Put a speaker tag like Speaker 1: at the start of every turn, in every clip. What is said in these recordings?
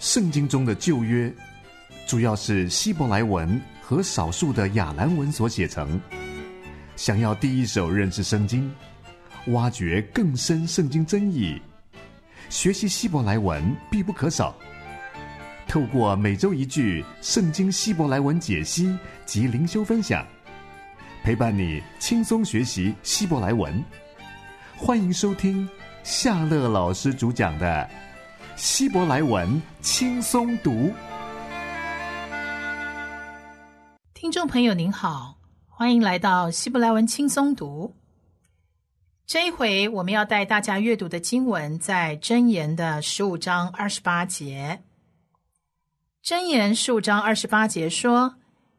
Speaker 1: 圣经中的旧约主要是希伯来文和少数的雅兰文所写成。想要第一手认识圣经，挖掘更深圣经真意，学习希伯来文必不可少。透过每周一句圣经希伯来文解析及灵修分享，陪伴你轻松学习希伯来文。欢迎收听夏乐老师主讲的。希伯来文轻松读。听众朋友您好，欢迎来到希伯来文轻松读。这一回我们要带大家阅读的经文在《箴言》的十五章二十八节。《箴言》十五章二十八节说：“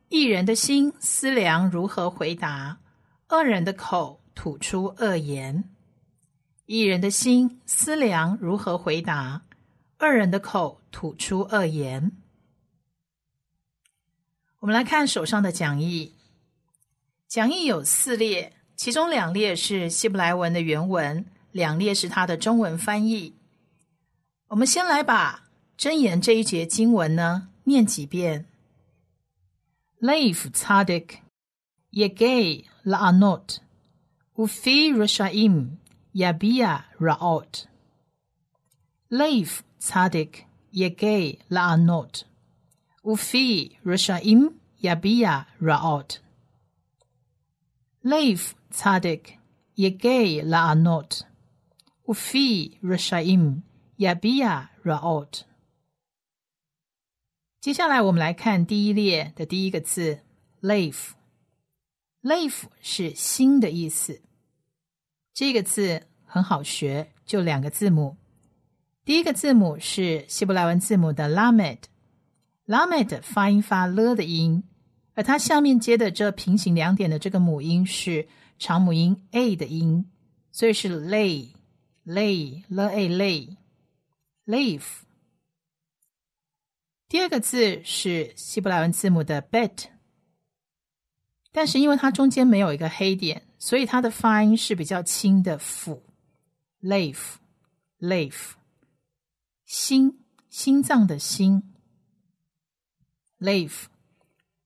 Speaker 1: 一人的心思量如何回答，恶人的口吐出恶言。一人的心思量如何回答。”二人的口吐出恶言。我们来看手上的讲义，讲义有四列，其中两列是希伯来文的原文，两列是它的中文翻译。我们先来把箴言这一节经文呢念几遍。Leif Tzadik Yegay La Anot Ufi Roshaim Yabia Raot。Leif t z a d i k yegay laanot ufi rishaim yabia raot. Leif t z a d i k yegay laanot ufi rishaim yabia raot. 接下来我们来看第一列的第一个字 leif。leif 是新的意思，这个字很好学，就两个字母。第一个字母是希伯来文字母的 l a m e d l a m e d 发音发 l 的音，而它下面接的这平行两点的这个母音是长母音 a 的音，所以是 lay lay l a lay l e a f 第二个字是希伯来文字母的 bet，但是因为它中间没有一个黑点，所以它的发音是比较轻的辅 leave leave。心，心脏的心。life，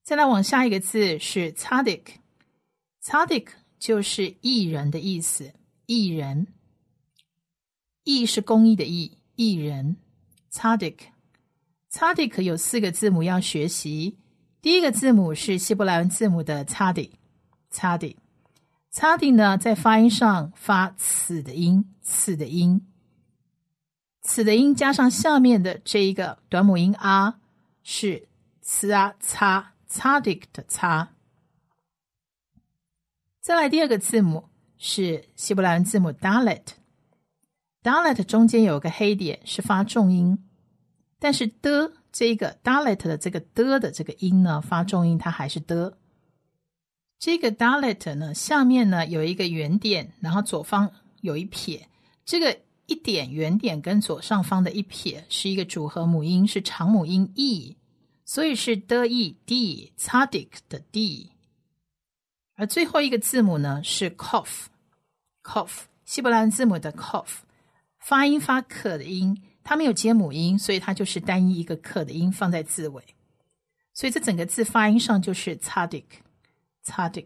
Speaker 1: 再来往下一个字是 t a e d i c t a e d i c 就是艺人的意思，艺人。艺是公益的艺，艺人。t a e d i c t a e d i c 有四个字母要学习，第一个字母是希伯来文字母的 t a e d i k t a e d i k t a e d i k 呢在发音上发此”的音，此”的音。此的音加上下面的这一个短母音啊，是呲啊擦擦 d i c 的擦。再来第二个字母是希伯兰字母 d a l e t d a l e t 中间有个黑点是发重音，但是的这个 d a l e t 的这个的的这个音呢发重音它还是的。这个 d a l e t 呢下面呢有一个圆点，然后左方有一撇，这个。一点原点跟左上方的一撇是一个组合母音，是长母音 e，所以是 de d tadic 的 d，而最后一个字母呢是 cough，cough 希伯兰字母的 cough，发音发克的音，它没有接母音，所以它就是单一一个克的音放在字尾，所以这整个字发音上就是 tadic tadic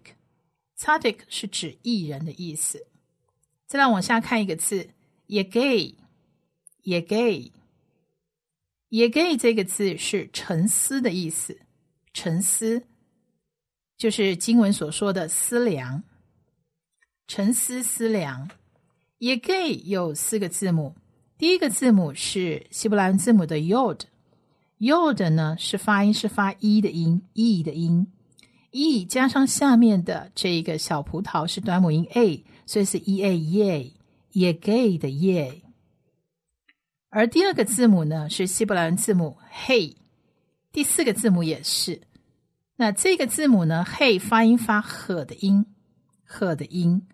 Speaker 1: tadic 是指艺人的意思。再来往下看一个字。也给，也给，也给这个字是沉思的意思。沉思就是经文所说的思量，沉思思量。也给有四个字母，第一个字母是希伯来字母的 yod，yod 呢是发音是发 e 的音，e 的音 e 加上下面的这一个小葡萄是短母音 a，所以是 e a e a。gay 的耶，而第二个字母呢是希伯来字母 hey，第四个字母也是。那这个字母呢，h e y 发音发呵的音，呵的音。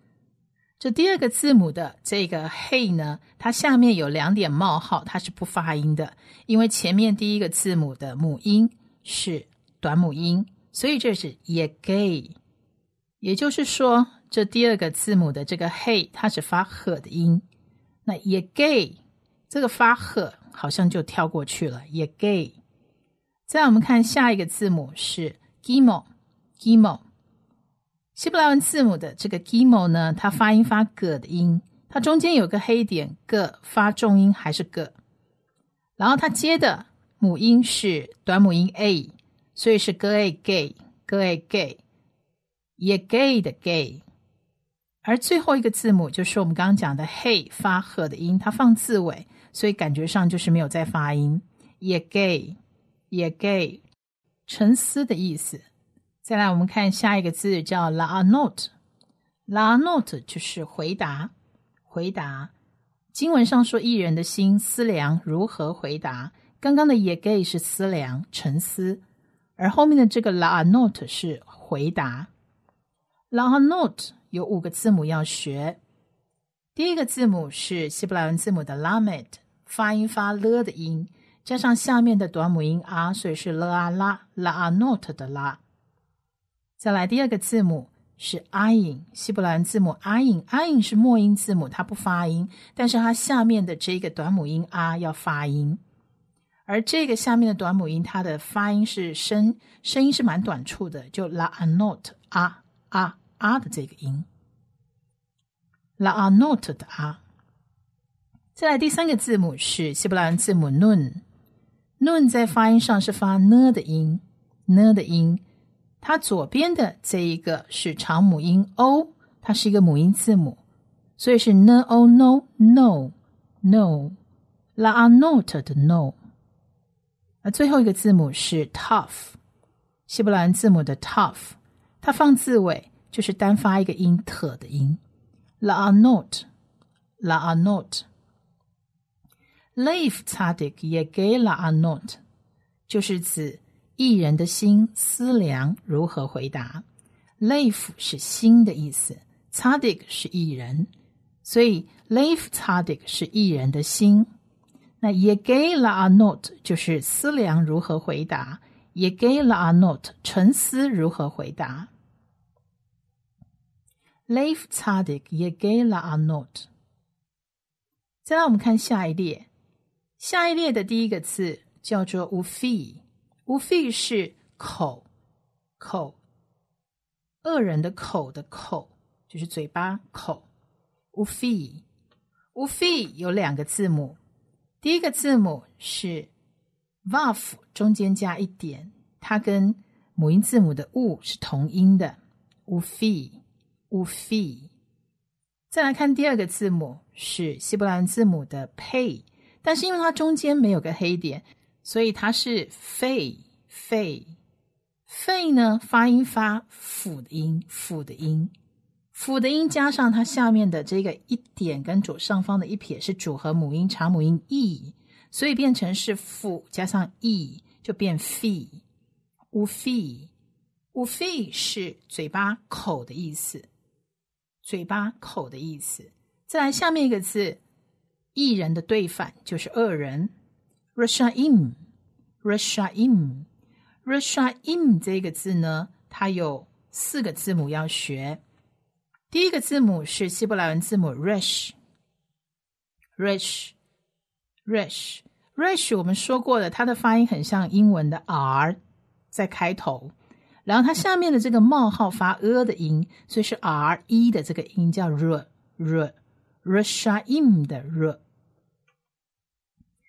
Speaker 1: 这第二个字母的这个 hey 呢，它下面有两点冒号，它是不发音的，因为前面第一个字母的母音是短母音，所以这是 gay。也就是说。这第二个字母的这个 he，y 它是发 h 的音。那也 gay，这个发 h 好像就跳过去了。也 gay。再我们看下一个字母是 g i m o l g i m o l 希伯来文字母的这个 g i m o l 呢，它发音发 g 的音，它中间有个黑点 g，发重音还是 g。然后它接的母音是短母音 a，所以是 g a gay，g a gay。也 gay 的 gay。而最后一个字母就是我们刚刚讲的 “he”，发 h 的音，它放字尾，所以感觉上就是没有在发音。也 “gay”，也 “gay”，沉思的意思。再来，我们看下一个字叫 “la anot”，“la anot” 就是回答，回答。经文上说：“一人的心思量如何回答？”刚刚的“也 gay” 是思量、沉思，而后面的这个 “la anot” 是回答，“la anot”。有五个字母要学。第一个字母是希伯来文字母的拉 met，发音发 l 的音，加上下面的短母音 r，所以是 l a 啦 l a not 的啦。再来第二个字母是 ain，希伯兰字母 ain，ain 是末音字母，它不发音，但是它下面的这个短母音 r 要发音，而这个下面的短母音它的发音是声声音是蛮短促的，就 la not 啊啊。啊的这个音，拉 n o t 的啊。再来第三个字母是希伯兰字母 n u n n u n 在发音上是发呢的音，呢的音。它左边的这一个是长母音 o，它是一个母音字母，所以是 n o no no no，拉阿诺特的 no。那最后一个字母是 tough，希伯兰字母的 tough，它放字尾。就是单发一个音“特”的音，la anot，la anot，leif t a d i c yege la anot，就是指艺人的心思量如何回答。leif 是心的意思 t a d i c 是艺人，所以 leif t a d i c 是艺人的心。那 yege la anot 就是思量如何回答，yege la anot 沉思如何回答。lave tadic ye gela are not。再来，我们看下一列，下一列的第一个字叫做 u fi。u fi 是口口恶人的口的口，就是嘴巴口。u fi u fi 有两个字母，第一个字母是 vaf，中间加一点，它跟母音字母的 u 是同音的 u fi。u f e，再来看第二个字母是西伯兰字母的 p，a y 但是因为它中间没有个黑点，所以它是 f e，f e，f e 呢发音发辅的音，辅的音，辅的音加上它下面的这个一点跟左上方的一撇是组合母音长母音 e，所以变成是辅加上 e 就变 f e，u f e，u f e 是嘴巴口的意思。嘴巴口的意思，再来下面一个字，一人的对反就是恶人。Rusha in, rusha in, rusha in 这个字呢，它有四个字母要学。第一个字母是希伯来文字母 r u s h r u s h r u s h r u s h 我们说过了，它的发音很像英文的 R 在开头。然后它下面的这个冒号发 “a” 的音，所以是 r e 的这个音叫 “r r r u s h a in” 的 “r”。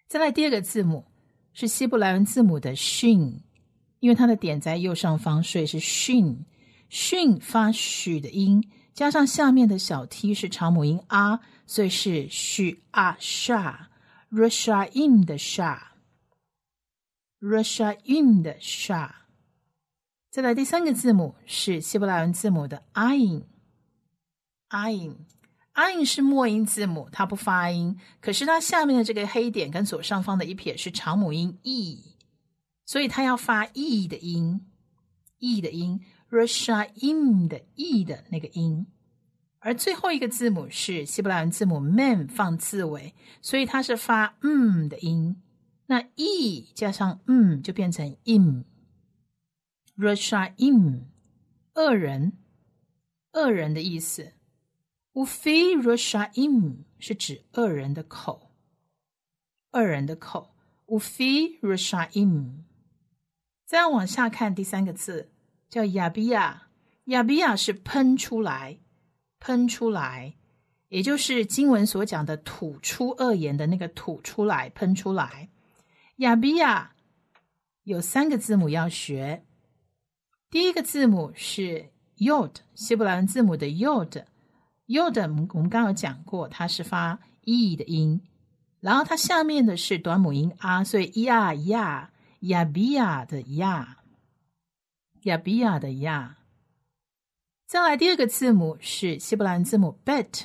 Speaker 1: 再来第二个字母是希伯来文字母的 “shin”，因为它的点在右上方，所以是 “shin”。shin 发 “sh” 的音，加上下面的小 t 是长母音 r，所以是 “sh a sha r u s h a in” 的 “sha”。r u s h a in 的 “sha”。再来第三个字母是希伯来文字母的 “in”，“in”，“in” 是末音字母，它不发音。可是它下面的这个黑点跟左上方的一撇是长母音 “e”，所以它要发 “e” 的音，“e” 的音 “Russia in” 的 “e” 的那个音。而最后一个字母是希伯来文字母 “m”，放字尾，所以它是发 “m” 的音。那 “e” 加上 “m” 就变成 “in”。rasha'im，恶人，恶人的意思。u'fi rasha'im 是指恶人的口，恶人的口。u'fi rasha'im，再往下看第三个字叫亚比亚，亚比亚是喷出来，喷出来，也就是经文所讲的吐出恶言的那个吐出来，喷出来。亚比亚有三个字母要学。第一个字母是 yod 西伯兰字母的 yod yod 我们刚有讲过，它是发 e 的音。然后它下面的是短母音啊、所以 ya ya ya bia 的 ya ya bia 的 ya。再来第二个字母是西伯兰字母 bet，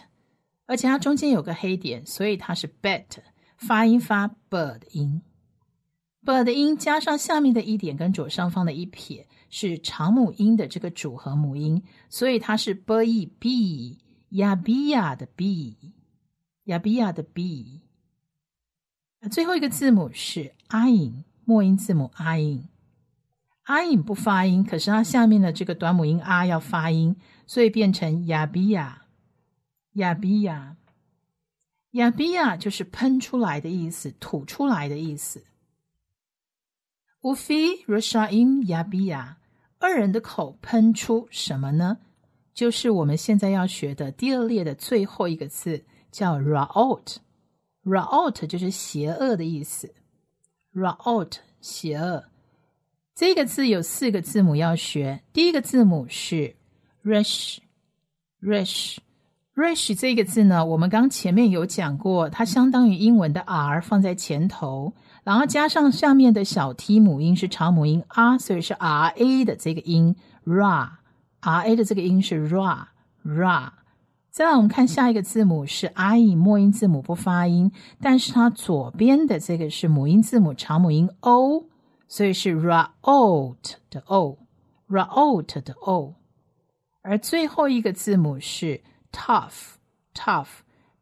Speaker 1: 而且它中间有个黑点，所以它是 bet 发音发 bird 音，bird 音加上下面的一点跟左上方的一撇。是长母音的这个组合母音，所以它是 b i b ya bia 的 b ya bia 的 b。最后一个字母是 i n，末音字母 i n，i n 不发音，可是它下面的这个短母音 a 要发音，所以变成 ya bia ya bia ya bia，就是喷出来的意思，吐出来的意思。ufi r u s h a in ya bia。二人的口喷出什么呢？就是我们现在要学的第二列的最后一个字，叫 raot。raot 就是邪恶的意思。raot 邪恶，这个字有四个字母要学。第一个字母是 r u s h r u s h r u s h 这个字呢，我们刚前面有讲过，它相当于英文的 r 放在前头。然后加上下面的小 t 母音是长母音 r，所以是 ra 的这个音 ra，ra 的这个音是 ra，ra。再来我们看下一个字母是 i，末音字母不发音，但是它左边的这个是母音字母长母音 o，所以是 rault 的 o，rault 的 o。而最后一个字母是 tough，tough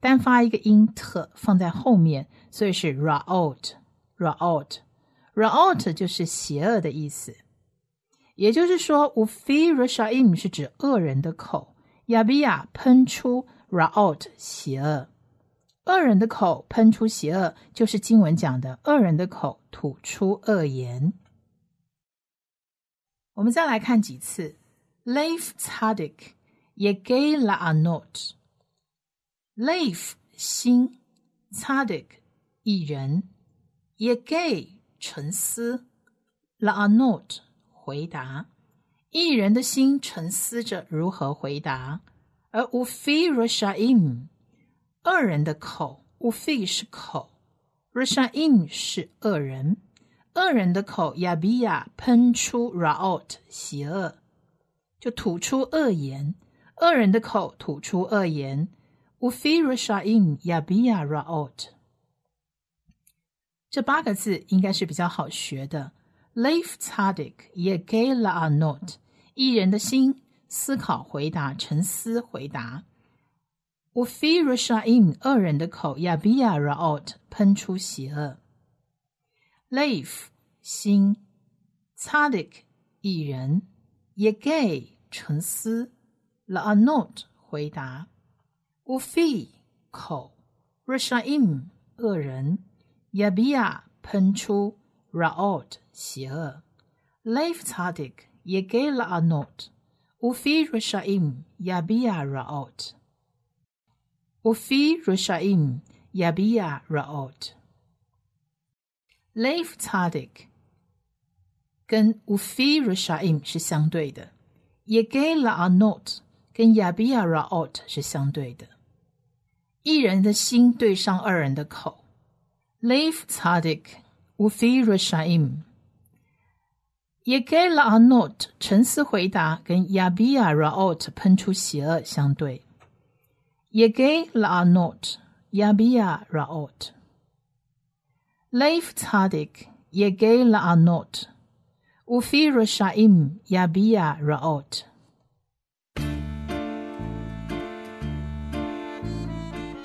Speaker 1: 单发一个音 t 放在后面，所以是 rault。raot，raot 就是邪恶的意思，也就是说 u f i rasha'im 是指恶人的口，yabia 喷出 raot 邪恶，恶人的口喷出邪恶，就是经文讲的恶人的口吐出恶言。我们再来看几次，leif tzadik yege laanot，leif 心 tzadik 一人。a 盖沉思，La a n o 特回答，一人的心沉思着如何回答。而 s 菲 a i 因，恶人的口，f i 是口，a i 因是恶人，恶人的口亚比 a 喷出拉 o t 邪恶就吐出恶言，恶人的口吐出恶言，乌菲罗沙 a r a 亚拉奥特。这八个字应该是比较好学的。Leif tzadik yege la anot，一人的心思考回答沉思回答。Ufirusha in 恶人的口 yabia raot 喷出邪恶。Leif 心 tzadik 一人 y e g y 沉思 la anot 回答 u f i 口 rusha in 恶人。亚比 a 喷出拉 o t 邪恶，拉夫查迪克也给了阿诺 u 乌菲罗沙姆亚比亚拉奥特，乌菲 a 沙姆 o t l e 奥 f t 夫 d i 克跟 s 菲 a i 姆是相对的，也给了 n o t 跟亚 a 亚拉奥 t 是相对的。一人的心对上二人的口。Leif t z a d i k ufi rasha'im. Yegel la anot，沉思回答，跟 Yabia raot 喷出邪恶相对。Yegel la anot, Yabia raot. Leif t z a d i k Yegel la anot, ufi rasha'im, Yabia raot.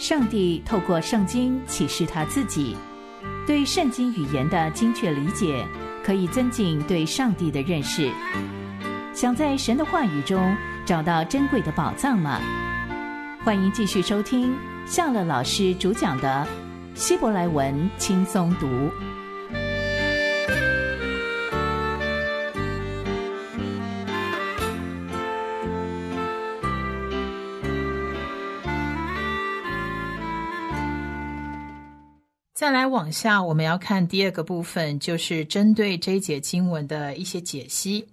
Speaker 1: 上帝透过圣经启示他自己。对圣经语言的精确理解，可以增进对上帝的认识。想在神的话语中找到珍贵的宝藏吗？欢迎继续收听夏乐老师主讲的《希伯来文轻松读》。再来往下，我们要看第二个部分，就是针对这一节经文的一些解析。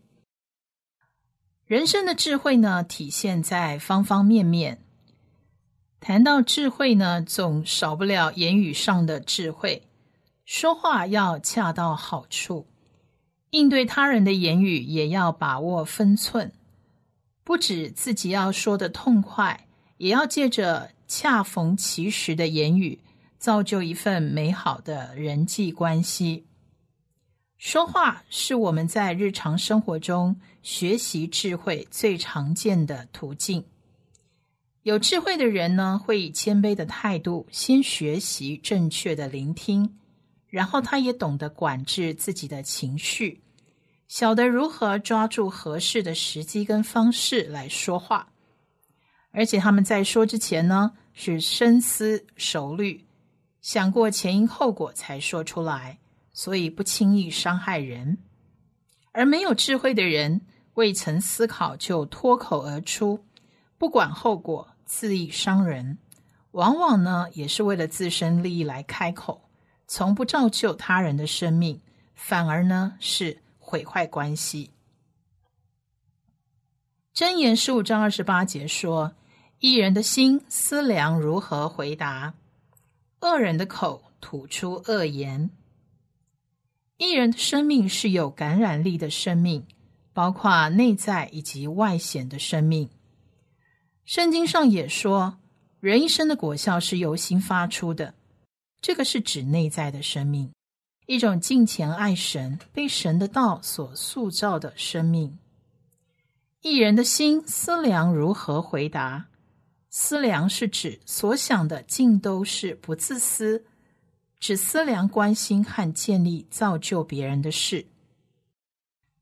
Speaker 1: 人生的智慧呢，体现在方方面面。谈到智慧呢，总少不了言语上的智慧。说话要恰到好处，应对他人的言语也要把握分寸。不止自己要说的痛快，也要借着恰逢其时的言语。造就一份美好的人际关系。说话是我们在日常生活中学习智慧最常见的途径。有智慧的人呢，会以谦卑的态度先学习正确的聆听，然后他也懂得管制自己的情绪，晓得如何抓住合适的时机跟方式来说话，而且他们在说之前呢，是深思熟虑。想过前因后果才说出来，所以不轻易伤害人；而没有智慧的人，未曾思考就脱口而出，不管后果，恣意伤人。往往呢，也是为了自身利益来开口，从不造就他人的生命，反而呢是毁坏关系。《真言十五章二十八节》说：“一人的心思量如何回答？”恶人的口吐出恶言，一人的生命是有感染力的生命，包括内在以及外显的生命。圣经上也说，人一生的果效是由心发出的，这个是指内在的生命，一种敬虔爱神、被神的道所塑造的生命。一人的心思量如何回答。思量是指所想的尽都是不自私，只思量关心和建立造就别人的事。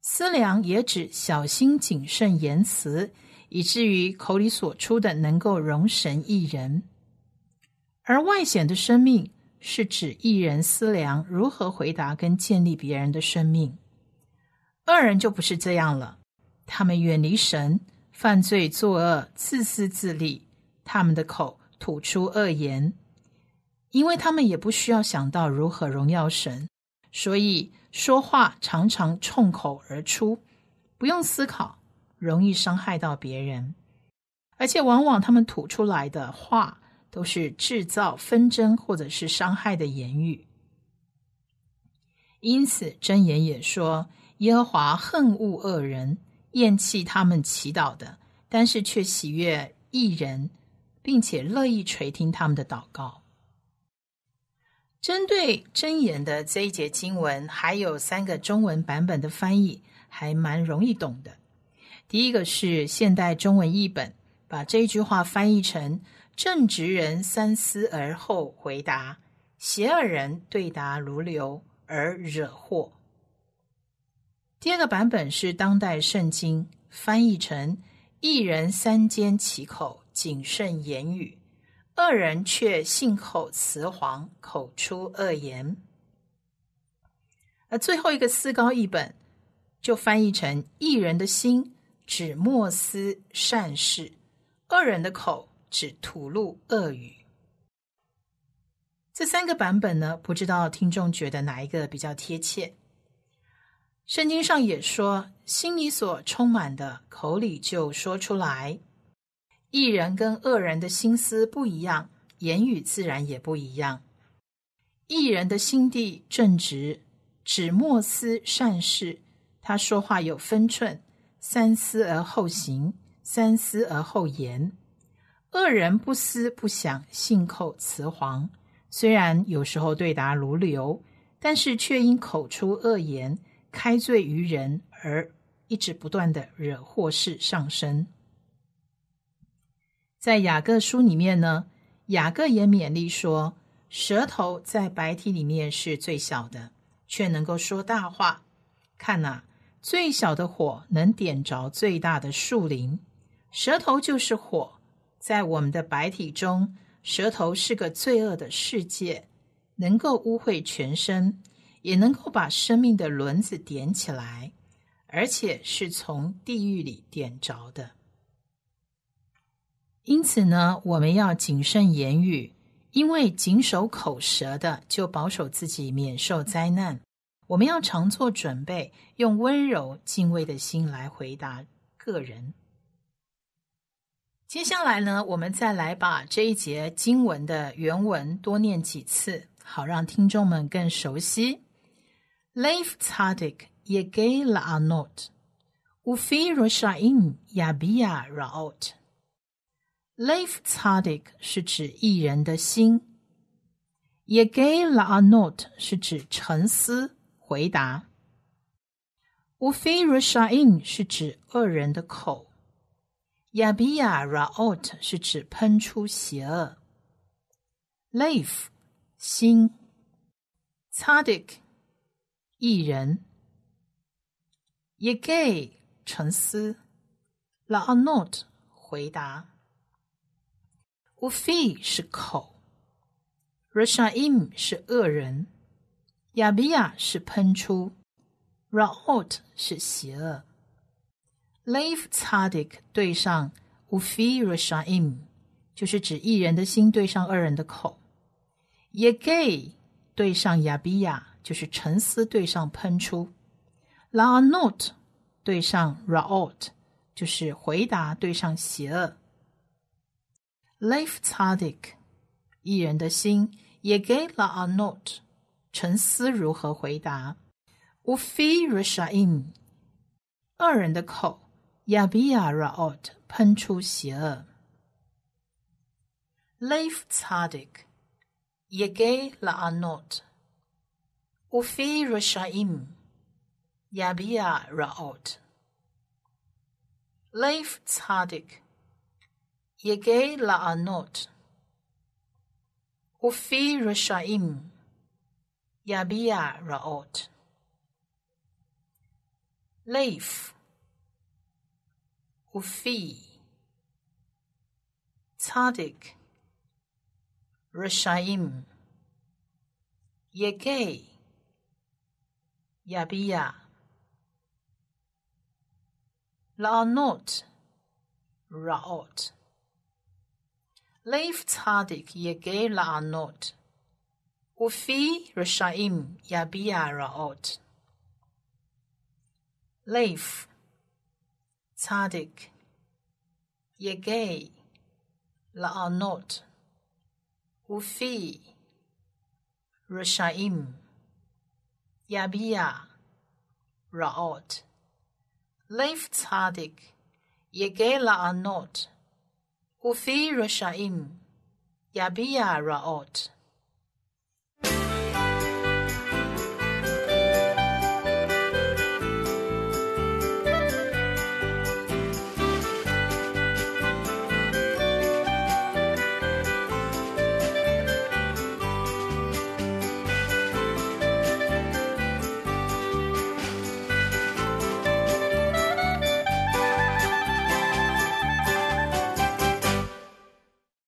Speaker 1: 思量也指小心谨慎言辞，以至于口里所出的能够容神一人。而外显的生命是指一人思量如何回答跟建立别人的生命。恶人就不是这样了，他们远离神，犯罪作恶，自私自利。他们的口吐出恶言，因为他们也不需要想到如何荣耀神，所以说话常常冲口而出，不用思考，容易伤害到别人。而且，往往他们吐出来的话都是制造纷争或者是伤害的言语。因此，箴言也说：“耶和华恨恶恶人，厌弃他们祈祷的，但是却喜悦一人。”并且乐意垂听他们的祷告。针对真言的这一节经文，还有三个中文版本的翻译，还蛮容易懂的。第一个是现代中文译本，把这一句话翻译成“正直人三思而后回答，邪恶人对答如流而惹祸”。第二个版本是当代圣经，翻译成“一人三缄其口”。谨慎言语，恶人却信口雌黄，口出恶言。而最后一个四高译本就翻译成：一人的心只默思善事，恶人的口只吐露恶语。这三个版本呢，不知道听众觉得哪一个比较贴切？圣经上也说：“心里所充满的，口里就说出来。”一人跟恶人的心思不一样，言语自然也不一样。一人的心地正直，只莫思善事，他说话有分寸，三思而后行，三思而后言。恶人不思不想，信口雌黄，虽然有时候对答如流，但是却因口出恶言，开罪于人，而一直不断的惹祸事上身。在雅各书里面呢，雅各也勉励说：“舌头在白体里面是最小的，却能够说大话。看呐，最小的火能点着最大的树林，舌头就是火。在我们的白体中，舌头是个罪恶的世界，能够污秽全身，也能够把生命的轮子点起来，而且是从地狱里点着的。”因此呢，我们要谨慎言语，因为谨守口舌的就保守自己免受灾难。我们要常做准备，用温柔敬畏的心来回答个人。接下来呢，我们再来把这一节经文的原文多念几次，好让听众们更熟悉。l e i f h a d i k Yegel Laanot Ufi Roshaim Yabia Raot。Leif t z a d i k 是指一人的心，Yegay la anot 是指沉思回答 u f i r i s h a i n 是指恶人的口，Yabia raot 是指喷出邪恶。Leif 心 t z a d i k 一人 Yegay 沉思 la anot 回答。UFI 是口，Rashaim 是恶人，Yabia 是喷出，Raot 是邪恶，Lave t a d i c 对上 UFI，Rashaim 就是指一人的心对上二人的口，Yagay 对上 Yabia 就是沉思对上喷出 l a n o t 对上 Raot 就是回答对上邪恶。Leif tzadik，一人的心也给了阿诺特，沉思如何回答。乌 s h a i m 二人的口亚比亚拉奥 t 喷出邪恶。Leif tzadik，也给了 i 诺特。a 菲罗 y a 姆，亚比亚拉奥 t Leif tzadik。la La'anot, Ufi rasha'im. Yabia Raot, Leif, Ufi, Tzadik, Reshaim, Yegei, Yabia, La'anot, Raot. Leif Tzadik Yegei anot, Ufi rishaim Yabia Ra'ot Leif Tzadik Yegei anot, Ufi rishaim Yabia Ra'ot Leif Tzadik Yegei anot. Hufi Reshaim, Yabia Raot.